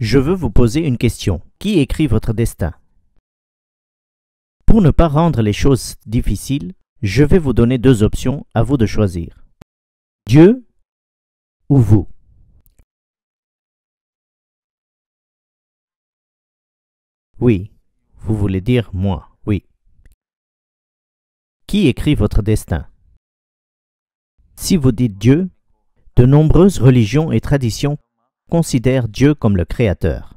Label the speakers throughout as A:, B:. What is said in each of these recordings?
A: Je veux vous poser une question. Qui écrit votre destin Pour ne pas rendre les choses difficiles, je vais vous donner deux options à vous de choisir. Dieu ou vous. Oui, vous voulez dire moi, oui. Qui écrit votre destin Si vous dites Dieu, de nombreuses religions et traditions considère Dieu comme le Créateur.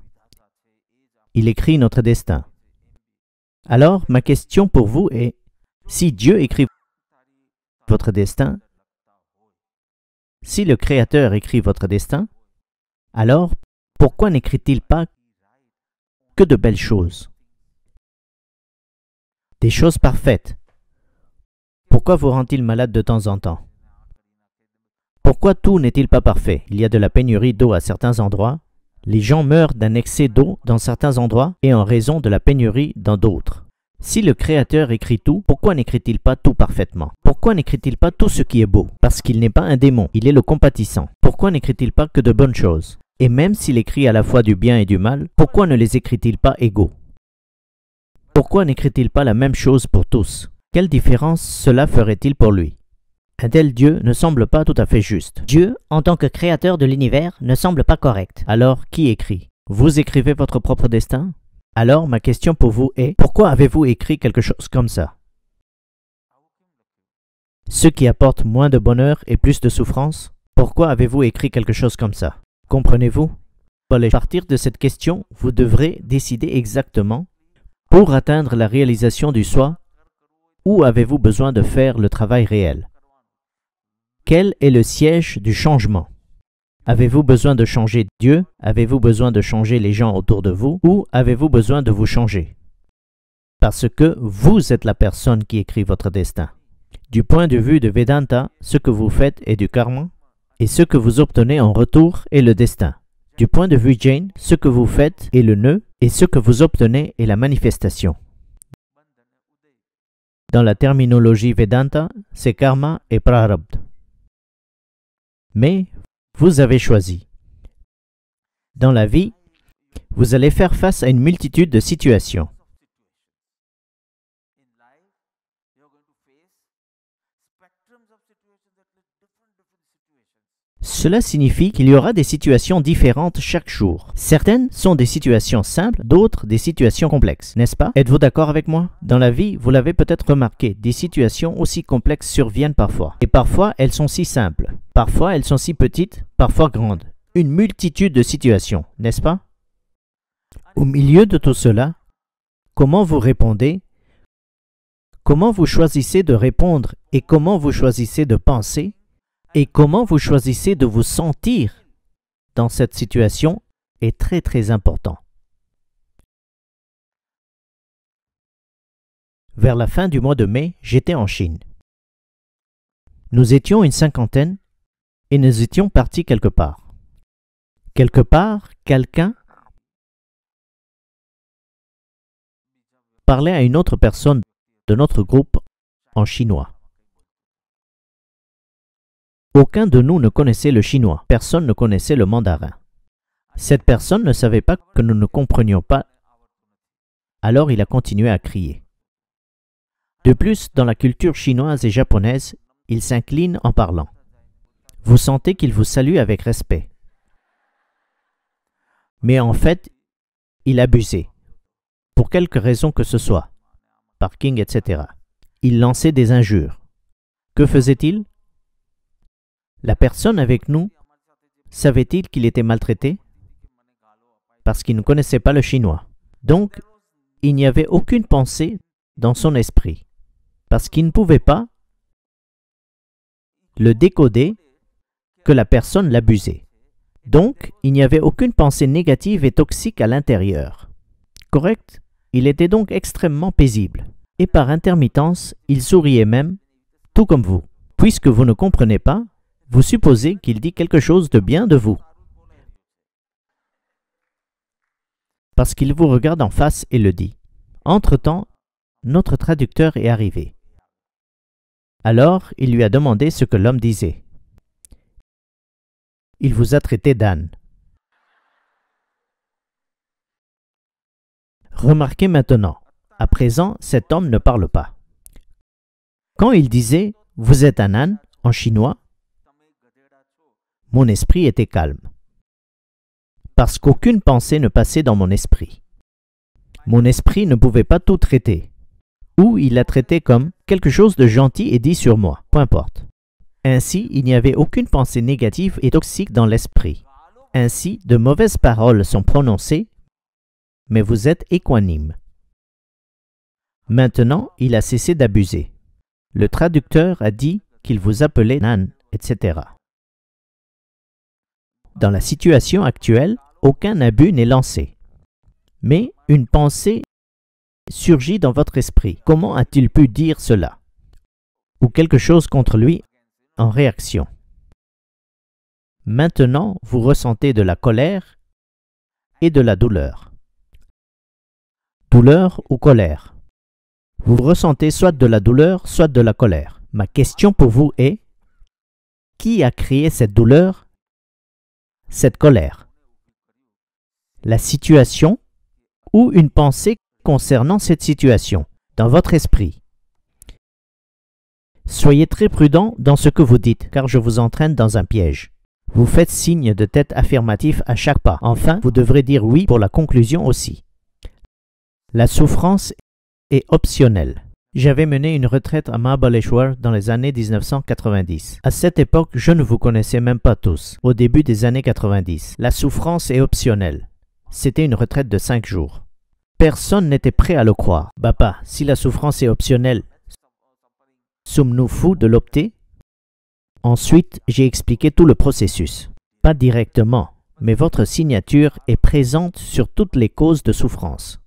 A: Il écrit notre destin. Alors, ma question pour vous est, si Dieu écrit votre destin, si le Créateur écrit votre destin, alors pourquoi n'écrit-il pas que de belles choses Des choses parfaites. Pourquoi vous rend-il malade de temps en temps pourquoi tout n'est-il pas parfait Il y a de la pénurie d'eau à certains endroits, les gens meurent d'un excès d'eau dans certains endroits et en raison de la pénurie dans d'autres. Si le Créateur écrit tout, pourquoi n'écrit-il pas tout parfaitement Pourquoi n'écrit-il pas tout ce qui est beau Parce qu'il n'est pas un démon, il est le compatissant. Pourquoi n'écrit-il pas que de bonnes choses Et même s'il écrit à la fois du bien et du mal, pourquoi ne les écrit-il pas égaux Pourquoi n'écrit-il pas la même chose pour tous Quelle différence cela ferait-il pour lui un tel Dieu ne semble pas tout à fait juste. Dieu, en tant que créateur de l'univers, ne semble pas correct. Alors, qui écrit Vous écrivez votre propre destin Alors, ma question pour vous est, pourquoi avez-vous écrit quelque chose comme ça Ce qui apporte moins de bonheur et plus de souffrance Pourquoi avez-vous écrit quelque chose comme ça Comprenez-vous À partir de cette question, vous devrez décider exactement, pour atteindre la réalisation du soi, où avez-vous besoin de faire le travail réel quel est le siège du changement Avez-vous besoin de changer Dieu Avez-vous besoin de changer les gens autour de vous Ou avez-vous besoin de vous changer Parce que vous êtes la personne qui écrit votre destin. Du point de vue de Vedanta, ce que vous faites est du karma, et ce que vous obtenez en retour est le destin. Du point de vue Jain, ce que vous faites est le nœud, et ce que vous obtenez est la manifestation. Dans la terminologie Vedanta, c'est karma et prarabdha mais vous avez choisi. Dans la vie, vous allez faire face à une multitude de situations. Cela signifie qu'il y aura des situations différentes chaque jour. Certaines sont des situations simples, d'autres des situations complexes, n'est-ce pas Êtes-vous d'accord avec moi Dans la vie, vous l'avez peut-être remarqué, des situations aussi complexes surviennent parfois. Et parfois, elles sont si simples. Parfois, elles sont si petites, parfois grandes. Une multitude de situations, n'est-ce pas Au milieu de tout cela, comment vous répondez Comment vous choisissez de répondre et comment vous choisissez de penser et comment vous choisissez de vous sentir dans cette situation est très très important. Vers la fin du mois de mai, j'étais en Chine. Nous étions une cinquantaine et nous étions partis quelque part. Quelque part, quelqu'un parlait à une autre personne de notre groupe en chinois. Aucun de nous ne connaissait le chinois, personne ne connaissait le mandarin. Cette personne ne savait pas que nous ne comprenions pas, alors il a continué à crier. De plus, dans la culture chinoise et japonaise, il s'incline en parlant. Vous sentez qu'il vous salue avec respect. Mais en fait, il abusait, pour quelque raison que ce soit, parking, etc. Il lançait des injures. Que faisait-il la personne avec nous savait-il qu'il était maltraité Parce qu'il ne connaissait pas le chinois. Donc, il n'y avait aucune pensée dans son esprit, parce qu'il ne pouvait pas le décoder que la personne l'abusait. Donc, il n'y avait aucune pensée négative et toxique à l'intérieur. Correct Il était donc extrêmement paisible. Et par intermittence, il souriait même, tout comme vous. Puisque vous ne comprenez pas, vous supposez qu'il dit quelque chose de bien de vous. Parce qu'il vous regarde en face et le dit. Entre-temps, notre traducteur est arrivé. Alors, il lui a demandé ce que l'homme disait. Il vous a traité d'âne. Remarquez maintenant, à présent, cet homme ne parle pas. Quand il disait ⁇ Vous êtes un âne ⁇ en chinois, mon esprit était calme. Parce qu'aucune pensée ne passait dans mon esprit. Mon esprit ne pouvait pas tout traiter, ou il la traitait comme quelque chose de gentil et dit sur moi, peu importe. Ainsi, il n'y avait aucune pensée négative et toxique dans l'esprit. Ainsi, de mauvaises paroles sont prononcées, mais vous êtes équanime. Maintenant, il a cessé d'abuser. Le traducteur a dit qu'il vous appelait Nan, etc. Dans la situation actuelle, aucun abus n'est lancé. Mais une pensée surgit dans votre esprit. Comment a-t-il pu dire cela Ou quelque chose contre lui en réaction. Maintenant, vous ressentez de la colère et de la douleur. Douleur ou colère Vous ressentez soit de la douleur, soit de la colère. Ma question pour vous est, qui a créé cette douleur cette colère La situation ou une pensée concernant cette situation dans votre esprit. Soyez très prudent dans ce que vous dites, car je vous entraîne dans un piège. Vous faites signe de tête affirmatif à chaque pas. Enfin, vous devrez dire oui pour la conclusion aussi. La souffrance est optionnelle. J'avais mené une retraite à Mahabaleshwar dans les années 1990. À cette époque, je ne vous connaissais même pas tous, au début des années 90. La souffrance est optionnelle. C'était une retraite de 5 jours. Personne n'était prêt à le croire. Papa, si la souffrance est optionnelle, sommes-nous fous de l'opter Ensuite, j'ai expliqué tout le processus. Pas directement, mais votre signature est présente sur toutes les causes de souffrance.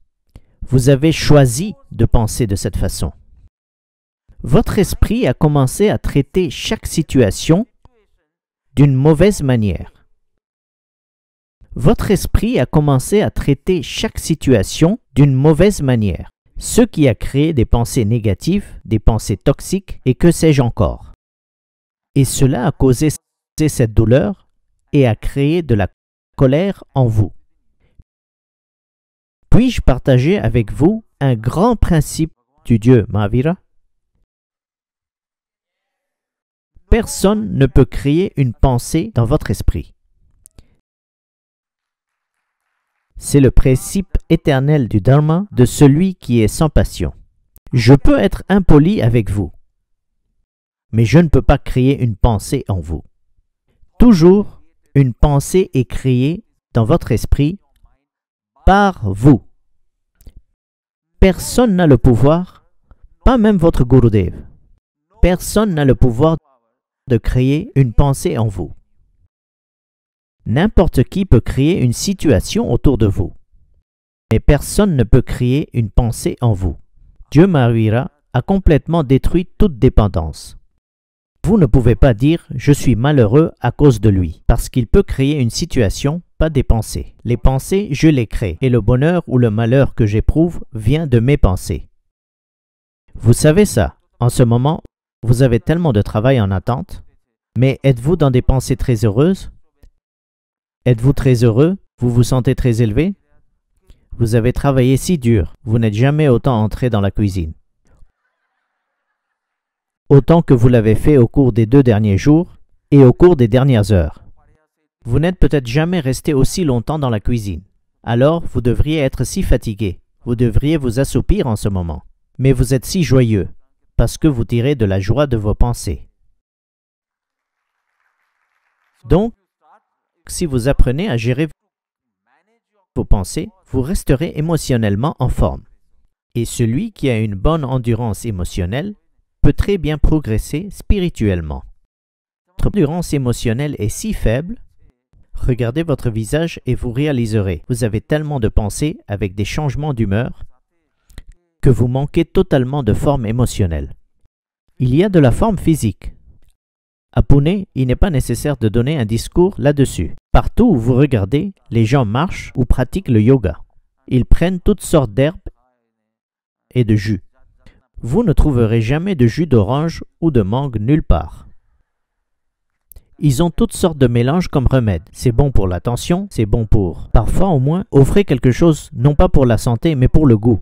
A: Vous avez choisi de penser de cette façon. Votre esprit a commencé à traiter chaque situation d'une mauvaise manière. Votre esprit a commencé à traiter chaque situation d'une mauvaise manière, ce qui a créé des pensées négatives, des pensées toxiques et que sais-je encore. Et cela a causé cette douleur et a créé de la colère en vous. Puis-je partager avec vous un grand principe du Dieu Mahavira Personne ne peut créer une pensée dans votre esprit. C'est le principe éternel du Dharma de celui qui est sans passion. Je peux être impoli avec vous, mais je ne peux pas créer une pensée en vous. Toujours, une pensée est créée dans votre esprit par vous. Personne n'a le pouvoir, pas même votre Gurudev. Personne n'a le pouvoir de créer une pensée en vous. N'importe qui peut créer une situation autour de vous, mais personne ne peut créer une pensée en vous. Dieu Maruira a complètement détruit toute dépendance. Vous ne pouvez pas dire je suis malheureux à cause de lui, parce qu'il peut créer une situation, pas des pensées. Les pensées, je les crée, et le bonheur ou le malheur que j'éprouve vient de mes pensées. Vous savez ça, en ce moment, vous avez tellement de travail en attente, mais êtes-vous dans des pensées très heureuses Êtes-vous très heureux Vous vous sentez très élevé Vous avez travaillé si dur, vous n'êtes jamais autant entré dans la cuisine autant que vous l'avez fait au cours des deux derniers jours et au cours des dernières heures. Vous n'êtes peut-être jamais resté aussi longtemps dans la cuisine. Alors, vous devriez être si fatigué, vous devriez vous assoupir en ce moment. Mais vous êtes si joyeux, parce que vous tirez de la joie de vos pensées. Donc, si vous apprenez à gérer vos pensées, vous resterez émotionnellement en forme. Et celui qui a une bonne endurance émotionnelle très bien progresser spirituellement. Votre endurance émotionnelle est si faible, regardez votre visage et vous réaliserez, vous avez tellement de pensées avec des changements d'humeur que vous manquez totalement de forme émotionnelle. Il y a de la forme physique. À Pune, il n'est pas nécessaire de donner un discours là-dessus. Partout où vous regardez, les gens marchent ou pratiquent le yoga. Ils prennent toutes sortes d'herbes et de jus. Vous ne trouverez jamais de jus d'orange ou de mangue nulle part. Ils ont toutes sortes de mélanges comme remède. C'est bon pour l'attention, c'est bon pour... Parfois au moins, offrez quelque chose, non pas pour la santé, mais pour le goût.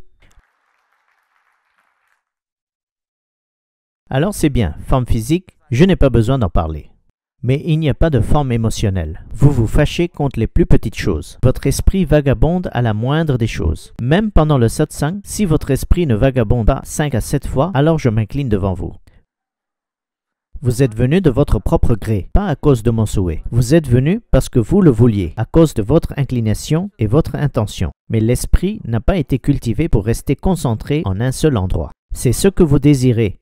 A: Alors c'est bien, forme physique, je n'ai pas besoin d'en parler mais il n'y a pas de forme émotionnelle. Vous vous fâchez contre les plus petites choses. Votre esprit vagabonde à la moindre des choses. Même pendant le satsang, si votre esprit ne vagabonde pas 5 à 7 fois, alors je m'incline devant vous. Vous êtes venu de votre propre gré, pas à cause de mon souhait. Vous êtes venu parce que vous le vouliez, à cause de votre inclination et votre intention. Mais l'esprit n'a pas été cultivé pour rester concentré en un seul endroit. C'est ce que vous désirez,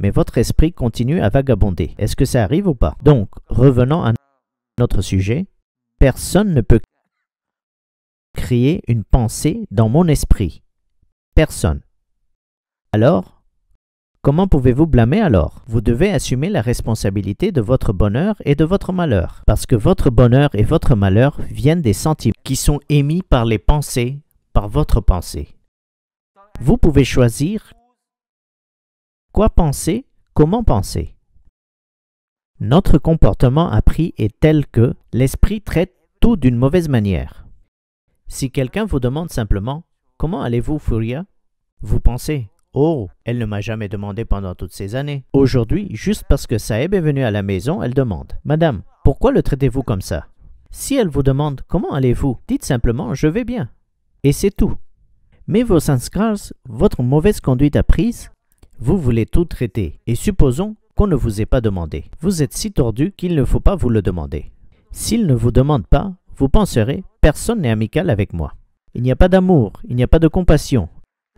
A: mais votre esprit continue à vagabonder. Est-ce que ça arrive ou pas Donc, revenons à notre sujet, personne ne peut créer une pensée dans mon esprit. Personne. Alors, comment pouvez-vous blâmer alors Vous devez assumer la responsabilité de votre bonheur et de votre malheur, parce que votre bonheur et votre malheur viennent des sentiments qui sont émis par les pensées, par votre pensée. Vous pouvez choisir Quoi penser Comment penser Notre comportement appris est tel que l'esprit traite tout d'une mauvaise manière. Si quelqu'un vous demande simplement Comment allez-vous, Furia Vous pensez Oh, elle ne m'a jamais demandé pendant toutes ces années. Aujourd'hui, juste parce que Saeb est venu à la maison, elle demande Madame, pourquoi le traitez-vous comme ça Si elle vous demande Comment allez-vous dites simplement Je vais bien. Et c'est tout. Mais vos sanskars, votre mauvaise conduite apprise, vous voulez tout traiter et supposons qu'on ne vous ait pas demandé. Vous êtes si tordu qu'il ne faut pas vous le demander. S'il ne vous demande pas, vous penserez personne n'est amical avec moi. Il n'y a pas d'amour, il n'y a pas de compassion,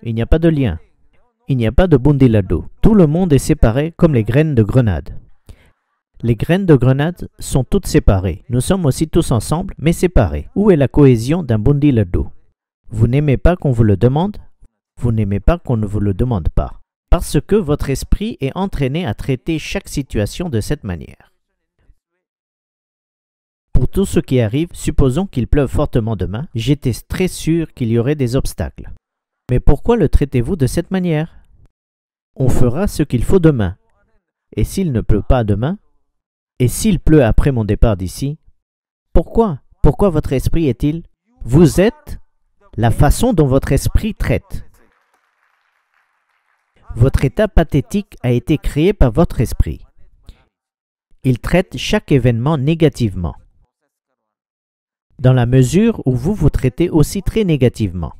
A: il n'y a pas de lien, il n'y a pas de bundilado. Tout le monde est séparé comme les graines de grenade. Les graines de grenade sont toutes séparées. Nous sommes aussi tous ensemble, mais séparés. Où est la cohésion d'un bundilado Vous n'aimez pas qu'on vous le demande, vous n'aimez pas qu'on ne vous le demande pas parce que votre esprit est entraîné à traiter chaque situation de cette manière. Pour tout ce qui arrive, supposons qu'il pleuve fortement demain, j'étais très sûr qu'il y aurait des obstacles. Mais pourquoi le traitez-vous de cette manière On fera ce qu'il faut demain. Et s'il ne pleut pas demain Et s'il pleut après mon départ d'ici Pourquoi Pourquoi votre esprit est-il Vous êtes la façon dont votre esprit traite. Votre état pathétique a été créé par votre esprit. Il traite chaque événement négativement, dans la mesure où vous vous traitez aussi très négativement.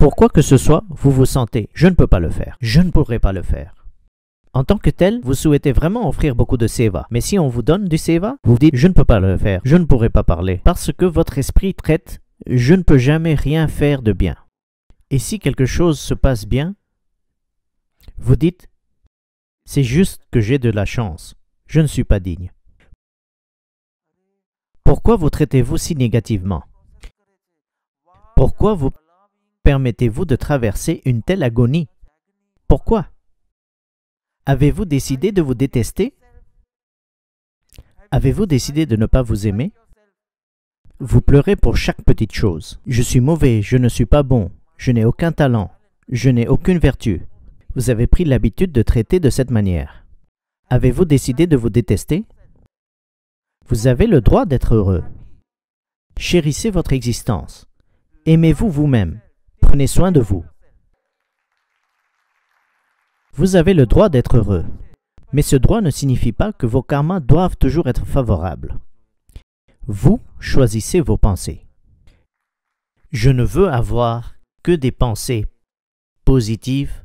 A: Pour quoi que ce soit, vous vous sentez ⁇ je ne peux pas le faire, je ne pourrai pas le faire ⁇ en tant que tel, vous souhaitez vraiment offrir beaucoup de seva. Mais si on vous donne du seva, vous dites je ne peux pas le faire, je ne pourrai pas parler. Parce que votre esprit traite je ne peux jamais rien faire de bien. Et si quelque chose se passe bien, vous dites, c'est juste que j'ai de la chance, je ne suis pas digne. Pourquoi vous traitez-vous si négativement Pourquoi vous permettez-vous de traverser une telle agonie Pourquoi Avez-vous décidé de vous détester Avez-vous décidé de ne pas vous aimer Vous pleurez pour chaque petite chose. Je suis mauvais, je ne suis pas bon, je n'ai aucun talent. Je n'ai aucune vertu. Vous avez pris l'habitude de traiter de cette manière. Avez-vous décidé de vous détester Vous avez le droit d'être heureux. Chérissez votre existence. Aimez-vous vous-même. Prenez soin de vous. Vous avez le droit d'être heureux. Mais ce droit ne signifie pas que vos karmas doivent toujours être favorables. Vous choisissez vos pensées. Je ne veux avoir que des pensées positives,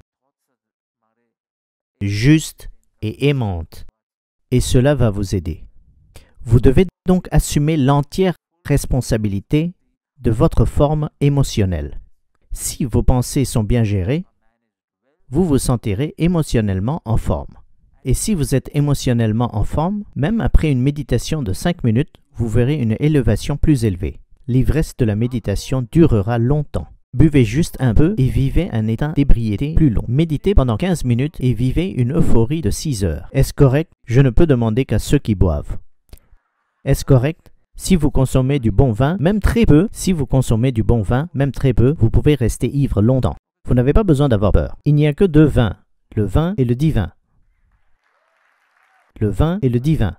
A: justes et aimantes. Et cela va vous aider. Vous devez donc assumer l'entière responsabilité de votre forme émotionnelle. Si vos pensées sont bien gérées, vous vous sentirez émotionnellement en forme. Et si vous êtes émotionnellement en forme, même après une méditation de 5 minutes, vous verrez une élévation plus élevée. L'ivresse de la méditation durera longtemps. Buvez juste un peu et vivez un état d'ébriété plus long. Méditez pendant 15 minutes et vivez une euphorie de 6 heures. Est-ce correct Je ne peux demander qu'à ceux qui boivent. Est-ce correct si vous consommez du bon vin, même très peu, si vous consommez du bon vin, même très peu, vous pouvez rester ivre longtemps. Vous n'avez pas besoin d'avoir peur. Il n'y a que deux vins, le vin et le divin. Le vin et le divin.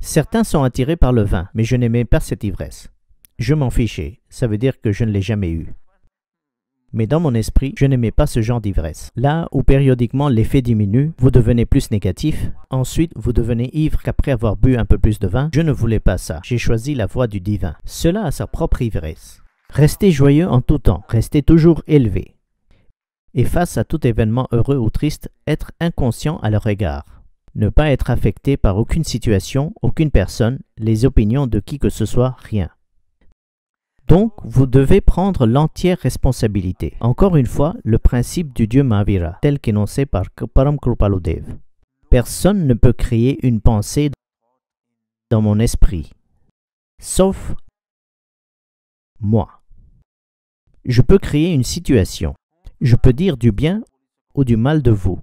A: Certains sont attirés par le vin, mais je n'aimais pas cette ivresse. Je m'en fichais, ça veut dire que je ne l'ai jamais eu. Mais dans mon esprit, je n'aimais pas ce genre d'ivresse. Là où périodiquement l'effet diminue, vous devenez plus négatif, ensuite vous devenez ivre qu'après avoir bu un peu plus de vin, je ne voulais pas ça, j'ai choisi la voie du divin. Cela a sa propre ivresse. Restez joyeux en tout temps, restez toujours élevé. Et face à tout événement heureux ou triste, être inconscient à leur égard. Ne pas être affecté par aucune situation, aucune personne, les opinions de qui que ce soit, rien. Donc, vous devez prendre l'entière responsabilité. Encore une fois, le principe du dieu Mahavira, tel qu'énoncé par Paramkrupaludev. Personne ne peut créer une pensée dans mon esprit, sauf moi. Je peux créer une situation. Je peux dire du bien ou du mal de vous.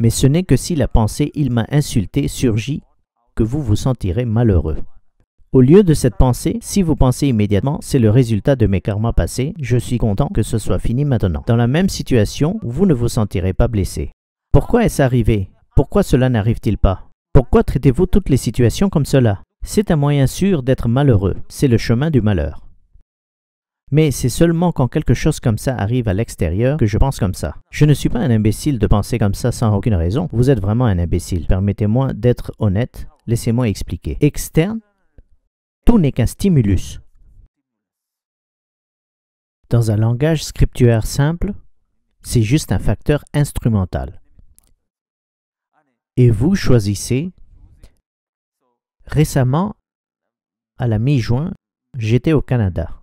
A: Mais ce n'est que si la pensée il m'a insulté surgit que vous vous sentirez malheureux. Au lieu de cette pensée, si vous pensez immédiatement, c'est le résultat de mes karmas passés, je suis content que ce soit fini maintenant. Dans la même situation, vous ne vous sentirez pas blessé. Pourquoi est-ce arrivé Pourquoi cela n'arrive-t-il pas Pourquoi traitez-vous toutes les situations comme cela C'est un moyen sûr d'être malheureux, c'est le chemin du malheur. Mais c'est seulement quand quelque chose comme ça arrive à l'extérieur que je pense comme ça. Je ne suis pas un imbécile de penser comme ça sans aucune raison. Vous êtes vraiment un imbécile. Permettez-moi d'être honnête. Laissez-moi expliquer. Externe, tout n'est qu'un stimulus. Dans un langage scripturaire simple, c'est juste un facteur instrumental. Et vous choisissez. Récemment, à la mi-juin, j'étais au Canada.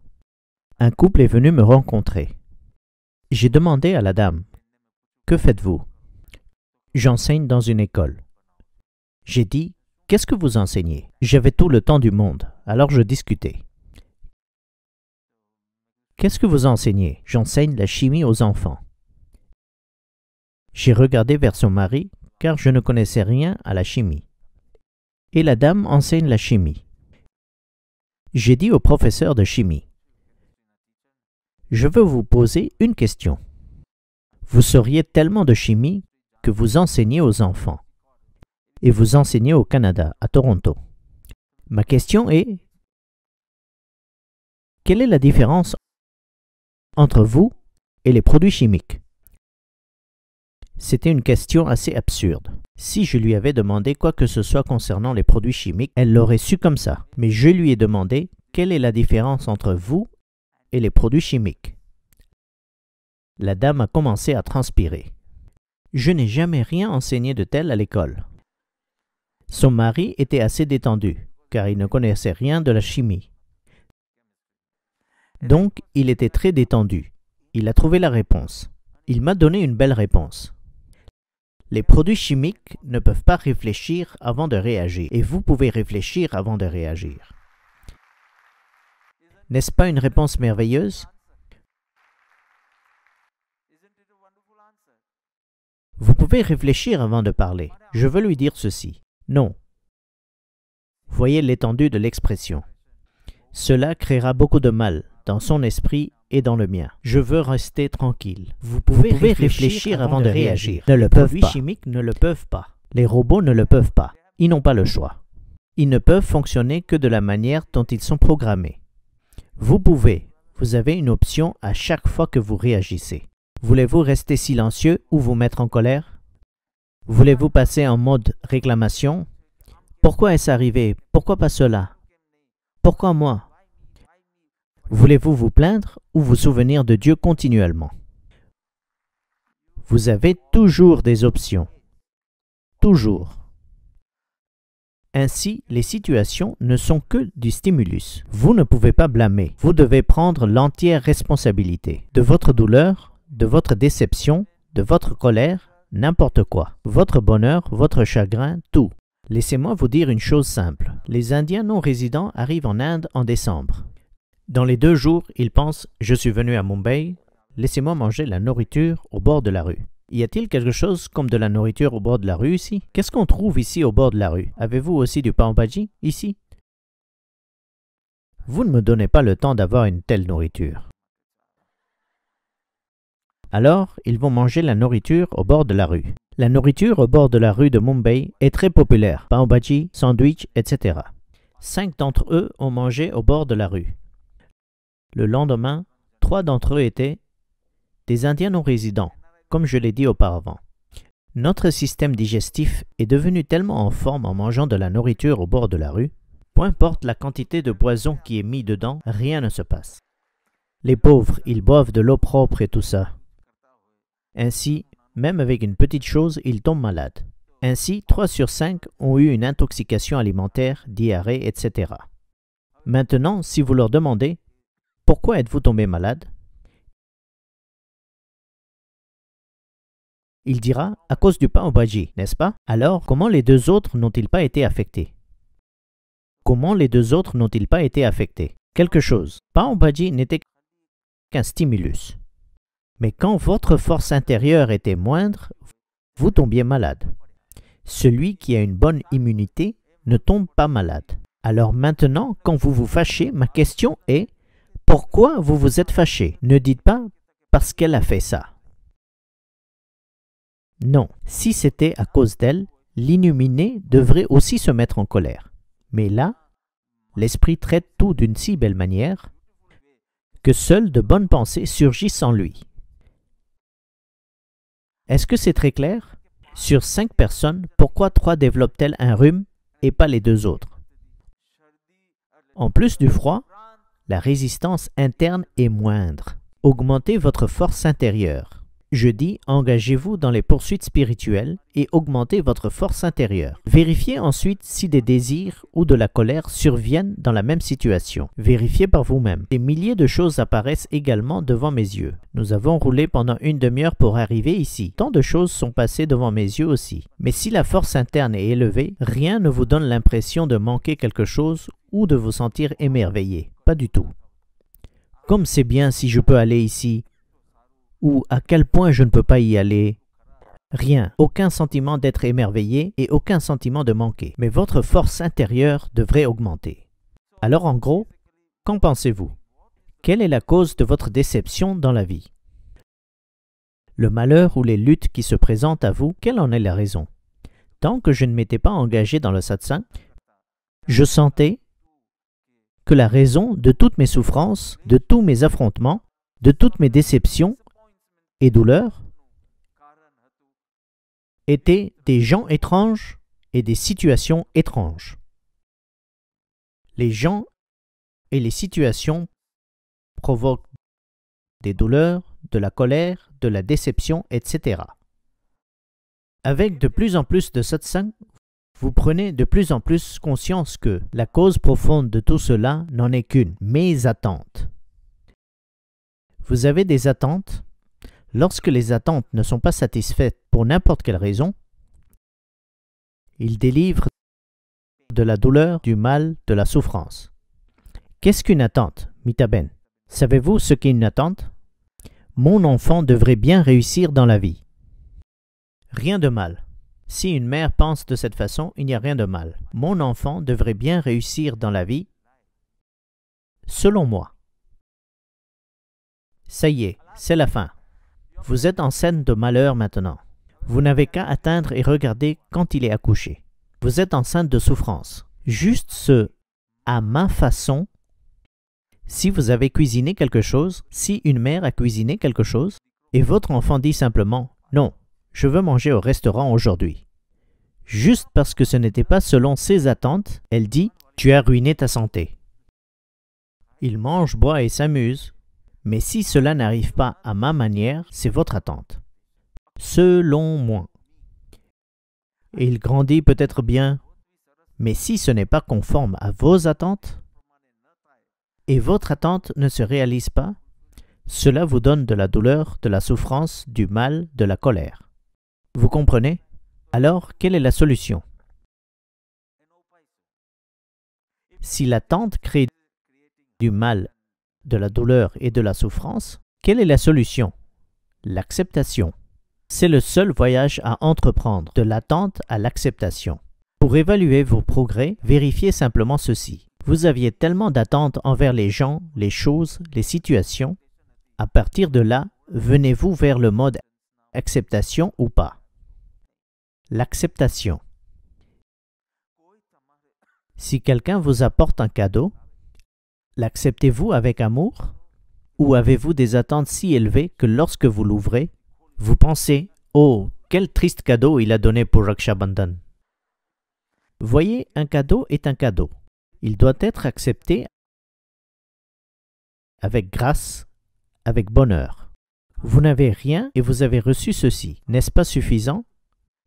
A: Un couple est venu me rencontrer. J'ai demandé à la dame, Que faites-vous J'enseigne dans une école. J'ai dit, Qu'est-ce que vous enseignez J'avais tout le temps du monde. Alors je discutais. Qu'est-ce que vous enseignez J'enseigne la chimie aux enfants. J'ai regardé vers son mari, car je ne connaissais rien à la chimie. Et la dame enseigne la chimie. J'ai dit au professeur de chimie, Je veux vous poser une question. Vous sauriez tellement de chimie que vous enseignez aux enfants. Et vous enseignez au Canada, à Toronto. Ma question est, quelle est la différence entre vous et les produits chimiques C'était une question assez absurde. Si je lui avais demandé quoi que ce soit concernant les produits chimiques, elle l'aurait su comme ça. Mais je lui ai demandé quelle est la différence entre vous et les produits chimiques. La dame a commencé à transpirer. Je n'ai jamais rien enseigné de tel à l'école. Son mari était assez détendu car il ne connaissait rien de la chimie. Mm. Donc, il était très détendu. Il a trouvé la réponse. Il m'a donné une belle réponse. Les produits chimiques ne peuvent pas réfléchir avant de réagir, et vous pouvez réfléchir avant de réagir. N'est-ce pas une réponse merveilleuse Vous pouvez réfléchir avant de parler. Je veux lui dire ceci. Non, Voyez l'étendue de l'expression. Cela créera beaucoup de mal dans son esprit et dans le mien. Je veux rester tranquille. Vous pouvez, réfléchir, avant de réagir. Ne le peuvent Les chimiques ne le peuvent pas. Les robots ne le peuvent pas. Ils n'ont pas le choix. Ils ne peuvent fonctionner que de la manière dont ils sont programmés. Vous pouvez. Vous avez une option à chaque fois que vous réagissez. Voulez-vous rester silencieux ou vous mettre en colère Voulez-vous passer en mode réclamation pourquoi est-ce arrivé Pourquoi pas cela Pourquoi moi Voulez-vous vous plaindre ou vous souvenir de Dieu continuellement Vous avez toujours des options. Toujours. Ainsi, les situations ne sont que du stimulus. Vous ne pouvez pas blâmer. Vous devez prendre l'entière responsabilité de votre douleur, de votre déception, de votre colère, n'importe quoi. Votre bonheur, votre chagrin, tout. Laissez-moi vous dire une chose simple. Les Indiens non résidents arrivent en Inde en décembre. Dans les deux jours, ils pensent ⁇ Je suis venu à Mumbai, laissez-moi manger la nourriture au bord de la rue ⁇ y a-t-il quelque chose comme de la nourriture au bord de la rue ici Qu'est-ce qu'on trouve ici au bord de la rue Avez-vous aussi du pain ici Vous ne me donnez pas le temps d'avoir une telle nourriture. Alors, ils vont manger la nourriture au bord de la rue. La nourriture au bord de la rue de Mumbai est très populaire, pao sandwich, etc. Cinq d'entre eux ont mangé au bord de la rue. Le lendemain, trois d'entre eux étaient des Indiens non résidents, comme je l'ai dit auparavant. Notre système digestif est devenu tellement en forme en mangeant de la nourriture au bord de la rue, peu importe la quantité de poison qui est mis dedans, rien ne se passe. Les pauvres, ils boivent de l'eau propre et tout ça. Ainsi, même avec une petite chose, ils tombent malades. Ainsi, 3 sur 5 ont eu une intoxication alimentaire, diarrhée, etc. Maintenant, si vous leur demandez Pourquoi êtes-vous tombé malade Il dira À cause du pain au bhaji, n'est-ce pas Alors, comment les deux autres n'ont-ils pas été affectés Comment les deux autres n'ont-ils pas été affectés Quelque chose. Pain au bhaji n'était qu'un stimulus. Mais quand votre force intérieure était moindre, vous tombiez malade. Celui qui a une bonne immunité ne tombe pas malade. Alors maintenant, quand vous vous fâchez, ma question est, pourquoi vous vous êtes fâché Ne dites pas parce qu'elle a fait ça. Non, si c'était à cause d'elle, l'illuminé devrait aussi se mettre en colère. Mais là, l'esprit traite tout d'une si belle manière que seules de bonnes pensées surgissent en lui. Est-ce que c'est très clair Sur cinq personnes, pourquoi trois développent-elles un rhume et pas les deux autres En plus du froid, la résistance interne est moindre. Augmentez votre force intérieure. Je dis, engagez-vous dans les poursuites spirituelles et augmentez votre force intérieure. Vérifiez ensuite si des désirs ou de la colère surviennent dans la même situation. Vérifiez par vous-même. Des milliers de choses apparaissent également devant mes yeux. Nous avons roulé pendant une demi-heure pour arriver ici. Tant de choses sont passées devant mes yeux aussi. Mais si la force interne est élevée, rien ne vous donne l'impression de manquer quelque chose ou de vous sentir émerveillé. Pas du tout. Comme c'est bien si je peux aller ici, ou à quel point je ne peux pas y aller Rien, aucun sentiment d'être émerveillé et aucun sentiment de manquer. Mais votre force intérieure devrait augmenter. Alors en gros, qu'en pensez-vous Quelle est la cause de votre déception dans la vie Le malheur ou les luttes qui se présentent à vous, quelle en est la raison Tant que je ne m'étais pas engagé dans le satsang, je sentais que la raison de toutes mes souffrances, de tous mes affrontements, de toutes mes déceptions et douleurs étaient des gens étranges et des situations étranges. Les gens et les situations provoquent des douleurs, de la colère, de la déception, etc. Avec de plus en plus de satsang, vous prenez de plus en plus conscience que la cause profonde de tout cela n'en est qu'une, mes attentes. Vous avez des attentes Lorsque les attentes ne sont pas satisfaites pour n'importe quelle raison, il délivre de la douleur, du mal, de la souffrance. Qu'est-ce qu'une attente, Mitaben Savez-vous ce qu'est une attente Mon enfant devrait bien réussir dans la vie. Rien de mal. Si une mère pense de cette façon, il n'y a rien de mal. Mon enfant devrait bien réussir dans la vie, selon moi. Ça y est, c'est la fin. Vous êtes en scène de malheur maintenant. Vous n'avez qu'à atteindre et regarder quand il est accouché. Vous êtes enceinte de souffrance. Juste ce à ma façon. Si vous avez cuisiné quelque chose, si une mère a cuisiné quelque chose, et votre enfant dit simplement Non, je veux manger au restaurant aujourd'hui. Juste parce que ce n'était pas selon ses attentes, elle dit Tu as ruiné ta santé. Il mange, boit et s'amuse, mais si cela n'arrive pas à ma manière, c'est votre attente. Selon moi. Il grandit peut-être bien, mais si ce n'est pas conforme à vos attentes, et votre attente ne se réalise pas, cela vous donne de la douleur, de la souffrance, du mal, de la colère. Vous comprenez Alors, quelle est la solution Si l'attente crée du mal de la douleur et de la souffrance, quelle est la solution L'acceptation. C'est le seul voyage à entreprendre, de l'attente à l'acceptation. Pour évaluer vos progrès, vérifiez simplement ceci. Vous aviez tellement d'attentes envers les gens, les choses, les situations. À partir de là, venez-vous vers le mode acceptation ou pas L'acceptation. Si quelqu'un vous apporte un cadeau, L'acceptez-vous avec amour Ou avez-vous des attentes si élevées que lorsque vous l'ouvrez, vous pensez Oh, quel triste cadeau il a donné pour Raksha Bandhan Voyez, un cadeau est un cadeau. Il doit être accepté avec grâce, avec bonheur. Vous n'avez rien et vous avez reçu ceci. N'est-ce pas suffisant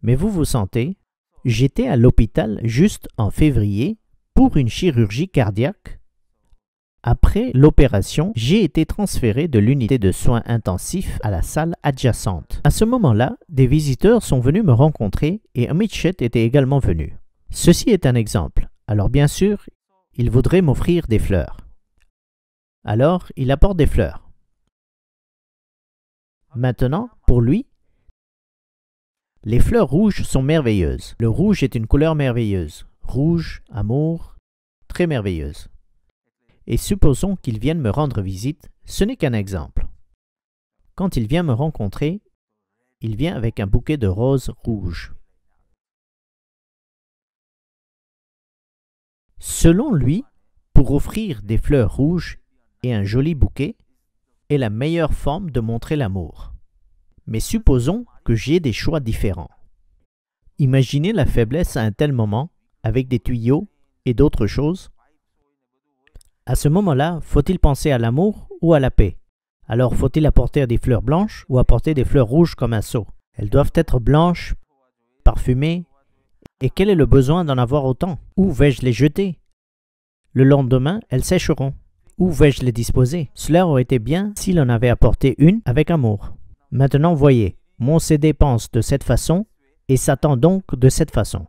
A: Mais vous vous sentez J'étais à l'hôpital juste en février pour une chirurgie cardiaque après l'opération, j'ai été transféré de l'unité de soins intensifs à la salle adjacente. À ce moment-là, des visiteurs sont venus me rencontrer et un était également venu. Ceci est un exemple. Alors bien sûr, il voudrait m'offrir des fleurs. Alors, il apporte des fleurs. Maintenant, pour lui, les fleurs rouges sont merveilleuses. Le rouge est une couleur merveilleuse. Rouge, amour, très merveilleuse et supposons qu'il vienne me rendre visite, ce n'est qu'un exemple. Quand il vient me rencontrer, il vient avec un bouquet de roses rouges. Selon lui, pour offrir des fleurs rouges et un joli bouquet est la meilleure forme de montrer l'amour. Mais supposons que j'ai des choix différents. Imaginez la faiblesse à un tel moment, avec des tuyaux et d'autres choses, à ce moment-là, faut-il penser à l'amour ou à la paix Alors faut-il apporter des fleurs blanches ou apporter des fleurs rouges comme un seau Elles doivent être blanches, parfumées. Et quel est le besoin d'en avoir autant Où vais-je les jeter Le lendemain, elles sécheront. Où vais-je les disposer Cela aurait été bien s'il en avait apporté une avec amour. Maintenant, voyez, mon CD pense de cette façon et s'attend donc de cette façon.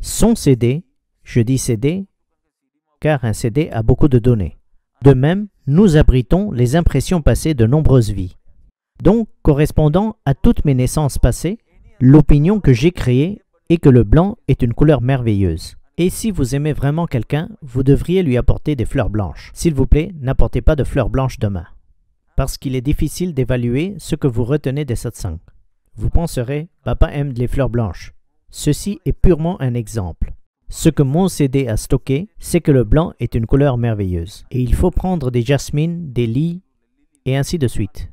A: Son CD, je dis CD, car un CD a beaucoup de données. De même, nous abritons les impressions passées de nombreuses vies. Donc, correspondant à toutes mes naissances passées, l'opinion que j'ai créée est que le blanc est une couleur merveilleuse. Et si vous aimez vraiment quelqu'un, vous devriez lui apporter des fleurs blanches. S'il vous plaît, n'apportez pas de fleurs blanches demain. Parce qu'il est difficile d'évaluer ce que vous retenez des satsangs. Vous penserez, papa aime les fleurs blanches. Ceci est purement un exemple. Ce que mon CD a stocké, c'est que le blanc est une couleur merveilleuse, et il faut prendre des jasmines, des lits, et ainsi de suite.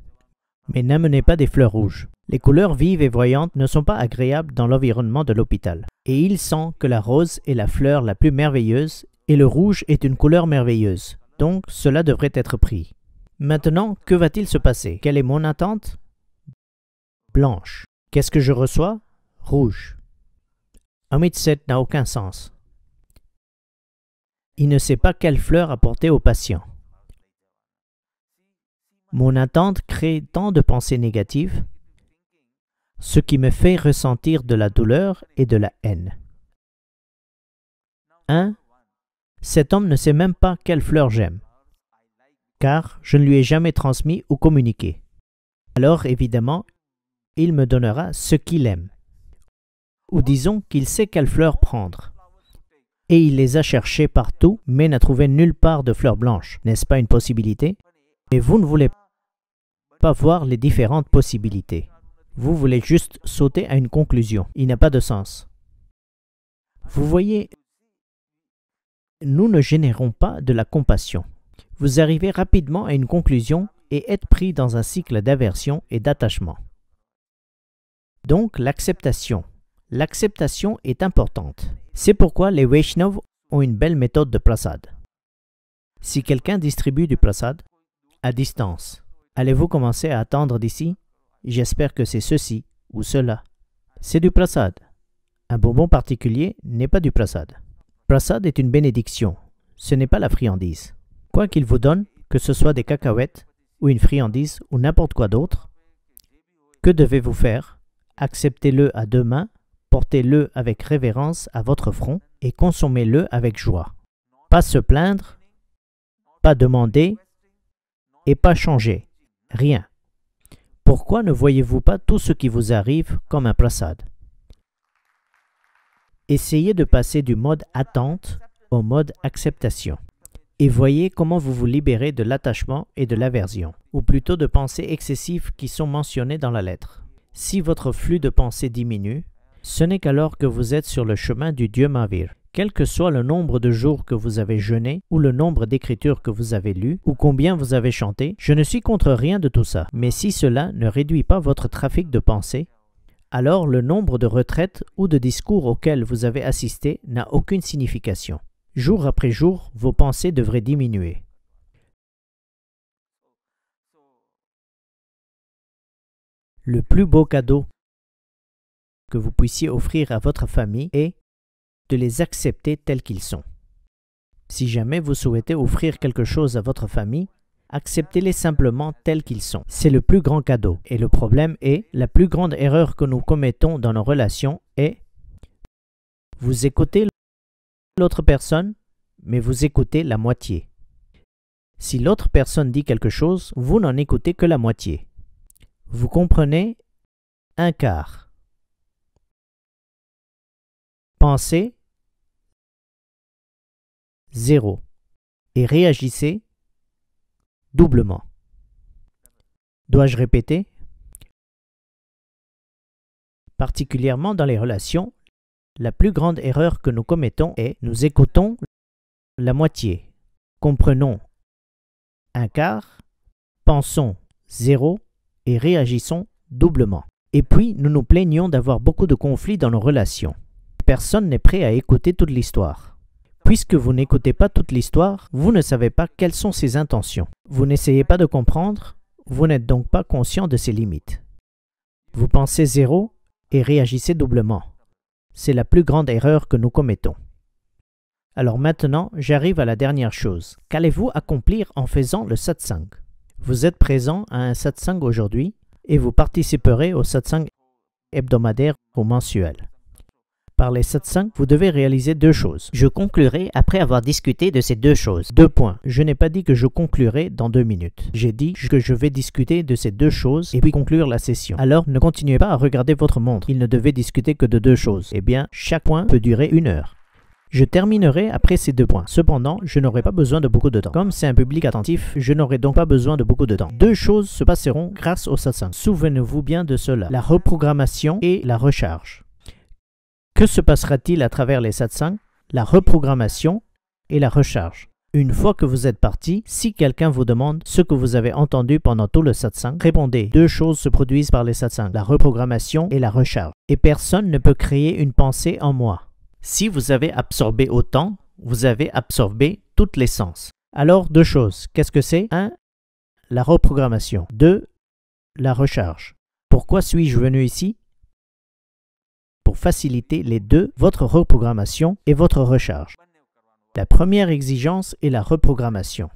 A: Mais n'amenez pas des fleurs rouges. Les couleurs vives et voyantes ne sont pas agréables dans l'environnement de l'hôpital, et il sent que la rose est la fleur la plus merveilleuse, et le rouge est une couleur merveilleuse, donc cela devrait être pris. Maintenant, que va-t-il se passer Quelle est mon attente Blanche. Qu'est-ce que je reçois Rouge. Seth n'a aucun sens. Il ne sait pas quelle fleur apporter au patient. Mon attente crée tant de pensées négatives, ce qui me fait ressentir de la douleur et de la haine. 1. Cet homme ne sait même pas quelle fleur j'aime, car je ne lui ai jamais transmis ou communiqué. Alors évidemment, il me donnera ce qu'il aime ou disons qu'il sait quelle fleur prendre. Et il les a cherchées partout, mais n'a trouvé nulle part de fleurs blanches. N'est-ce pas une possibilité Mais vous ne voulez pas voir les différentes possibilités. Vous voulez juste sauter à une conclusion. Il n'a pas de sens. Vous voyez, nous ne générons pas de la compassion. Vous arrivez rapidement à une conclusion et êtes pris dans un cycle d'aversion et d'attachement. Donc l'acceptation, l'acceptation est importante. C'est pourquoi les Vaishnav ont une belle méthode de prasad. Si quelqu'un distribue du prasad à distance, allez-vous commencer à attendre d'ici J'espère que c'est ceci ou cela. C'est du prasad. Un bonbon particulier n'est pas du prasad. Prasad est une bénédiction, ce n'est pas la friandise. Quoi qu'il vous donne, que ce soit des cacahuètes ou une friandise ou n'importe quoi d'autre, que devez-vous faire Acceptez-le à deux mains portez-le avec révérence à votre front et consommez-le avec joie. Pas se plaindre, pas demander et pas changer, rien. Pourquoi ne voyez-vous pas tout ce qui vous arrive comme un prasad Essayez de passer du mode attente au mode acceptation et voyez comment vous vous libérez de l'attachement et de l'aversion, ou plutôt de pensées excessives qui sont mentionnées dans la lettre. Si votre flux de pensée diminue, ce n'est qu'alors que vous êtes sur le chemin du Dieu Mavir. Quel que soit le nombre de jours que vous avez jeûné, ou le nombre d'écritures que vous avez lues, ou combien vous avez chanté, je ne suis contre rien de tout ça. Mais si cela ne réduit pas votre trafic de pensées, alors le nombre de retraites ou de discours auxquels vous avez assisté n'a aucune signification. Jour après jour, vos pensées devraient diminuer. Le plus beau cadeau que vous puissiez offrir à votre famille et de les accepter tels qu'ils sont. Si jamais vous souhaitez offrir quelque chose à votre famille, acceptez-les simplement tels qu'ils sont. C'est le plus grand cadeau. Et le problème est, la plus grande erreur que nous commettons dans nos relations est vous écoutez l'autre personne, mais vous écoutez la moitié. Si l'autre personne dit quelque chose, vous n'en écoutez que la moitié. Vous comprenez un quart. Pensez 0 et réagissez doublement. Dois-je répéter Particulièrement dans les relations, la plus grande erreur que nous commettons est nous écoutons la moitié, comprenons un quart, pensons zéro et réagissons doublement. Et puis nous nous plaignons d'avoir beaucoup de conflits dans nos relations personne n'est prêt à écouter toute l'histoire. Puisque vous n'écoutez pas toute l'histoire, vous ne savez pas quelles sont ses intentions. Vous n'essayez pas de comprendre, vous n'êtes donc pas conscient de ses limites. Vous pensez zéro et réagissez doublement. C'est la plus grande erreur que nous commettons. Alors maintenant, j'arrive à la dernière chose. Qu'allez-vous accomplir en faisant le satsang Vous êtes présent à un satsang aujourd'hui et vous participerez au satsang hebdomadaire ou mensuel par les satsangs, vous devez réaliser deux choses. Je conclurai après avoir discuté de ces deux choses. Deux points. Je n'ai pas dit que je conclurai dans deux minutes. J'ai dit que je vais discuter de ces deux choses et puis conclure la session. Alors ne continuez pas à regarder votre montre. Il ne devait discuter que de deux choses. Eh bien, chaque point peut durer une heure. Je terminerai après ces deux points. Cependant, je n'aurai pas besoin de beaucoup de temps. Comme c'est un public attentif, je n'aurai donc pas besoin de beaucoup de temps. Deux choses se passeront grâce au satsang. Souvenez-vous bien de cela. La reprogrammation et la recharge. Que se passera-t-il à travers les satsangs La reprogrammation et la recharge. Une fois que vous êtes parti, si quelqu'un vous demande ce que vous avez entendu pendant tout le satsang, répondez deux choses se produisent par les satsangs, la reprogrammation et la recharge. Et personne ne peut créer une pensée en moi. Si vous avez absorbé autant, vous avez absorbé toutes les sens. Alors deux choses. Qu'est-ce que c'est 1. La reprogrammation. 2. La recharge. Pourquoi suis-je venu ici pour faciliter les deux, votre reprogrammation et votre recharge. La première exigence est la reprogrammation.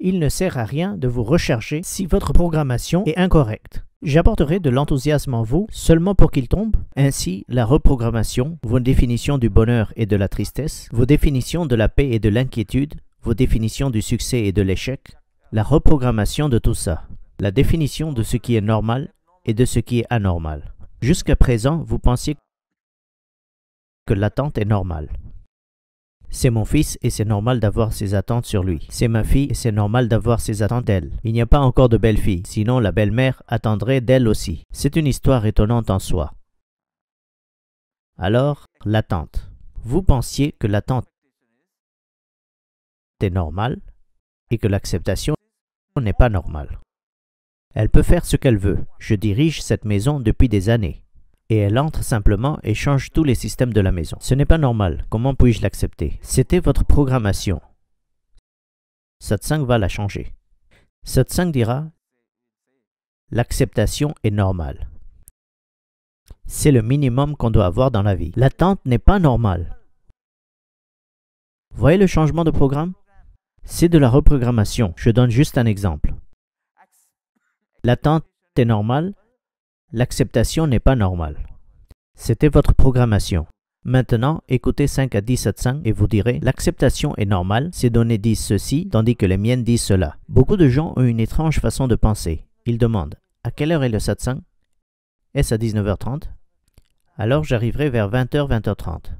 A: Il ne sert à rien de vous recharger si votre programmation est incorrecte. J'apporterai de l'enthousiasme en vous seulement pour qu'il tombe. Ainsi, la reprogrammation, vos définitions du bonheur et de la tristesse, vos définitions de la paix et de l'inquiétude, vos définitions du succès et de l'échec, la reprogrammation de tout ça, la définition de ce qui est normal et de ce qui est anormal. Jusqu'à présent, vous pensiez que l'attente est normale. C'est mon fils et c'est normal d'avoir ses attentes sur lui. C'est ma fille et c'est normal d'avoir ses attentes d'elle. Il n'y a pas encore de belle-fille, sinon la belle-mère attendrait d'elle aussi. C'est une histoire étonnante en soi. Alors, l'attente. Vous pensiez que l'attente est normale et que l'acceptation n'est pas normale. Elle peut faire ce qu'elle veut. Je dirige cette maison depuis des années et elle entre simplement et change tous les systèmes de la maison. Ce n'est pas normal, comment puis-je l'accepter C'était votre programmation. SAT5 va la changer. SAT5 dira L'acceptation est normale. C'est le minimum qu'on doit avoir dans la vie. L'attente n'est pas normale. Voyez le changement de programme C'est de la reprogrammation. Je donne juste un exemple. L'attente est normale L'acceptation n'est pas normale. C'était votre programmation. Maintenant, écoutez 5 à 10 satsangs et vous direz l'acceptation est normale, ces données disent ceci, tandis que les miennes disent cela. Beaucoup de gens ont une étrange façon de penser. Ils demandent à quelle heure est le satsang Est-ce à 19h30 Alors j'arriverai vers 20h, 20h30.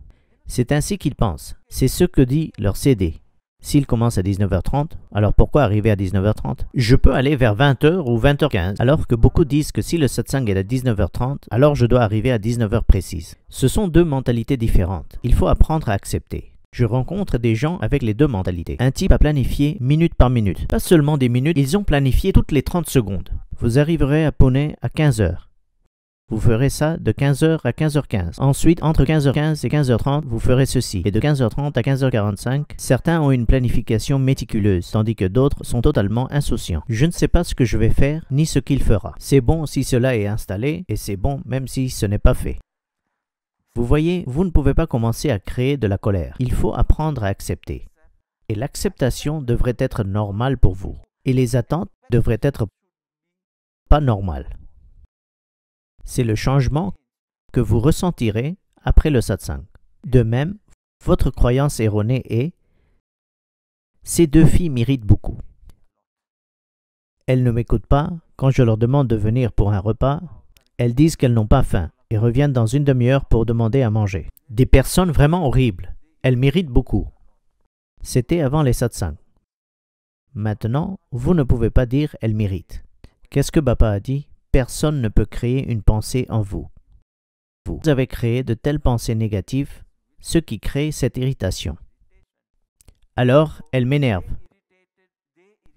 A: C'est ainsi qu'ils pensent. C'est ce que dit leur CD. S'il commence à 19h30, alors pourquoi arriver à 19h30 Je peux aller vers 20h ou 20h15, alors que beaucoup disent que si le satsang est à 19h30, alors je dois arriver à 19h précise. Ce sont deux mentalités différentes. Il faut apprendre à accepter. Je rencontre des gens avec les deux mentalités. Un type a planifié minute par minute. Pas seulement des minutes, ils ont planifié toutes les 30 secondes. Vous arriverez à Poney à 15 h vous ferez ça de 15h à 15h15. Ensuite, entre 15h15 et 15h30, vous ferez ceci. Et de 15h30 à 15h45, certains ont une planification méticuleuse, tandis que d'autres sont totalement insouciants. Je ne sais pas ce que je vais faire, ni ce qu'il fera. C'est bon si cela est installé, et c'est bon même si ce n'est pas fait. Vous voyez, vous ne pouvez pas commencer à créer de la colère. Il faut apprendre à accepter. Et l'acceptation devrait être normale pour vous. Et les attentes devraient être pas normales. C'est le changement que vous ressentirez après le satsang. De même, votre croyance erronée est Ces deux filles méritent beaucoup. Elles ne m'écoutent pas. Quand je leur demande de venir pour un repas, elles disent qu'elles n'ont pas faim et reviennent dans une demi-heure pour demander à manger. Des personnes vraiment horribles. Elles méritent beaucoup. C'était avant les satsangs. Maintenant, vous ne pouvez pas dire elles méritent. Qu'est-ce que papa a dit personne ne peut créer une pensée en vous. Vous avez créé de telles pensées négatives, ce qui crée cette irritation. Alors, elle m'énerve.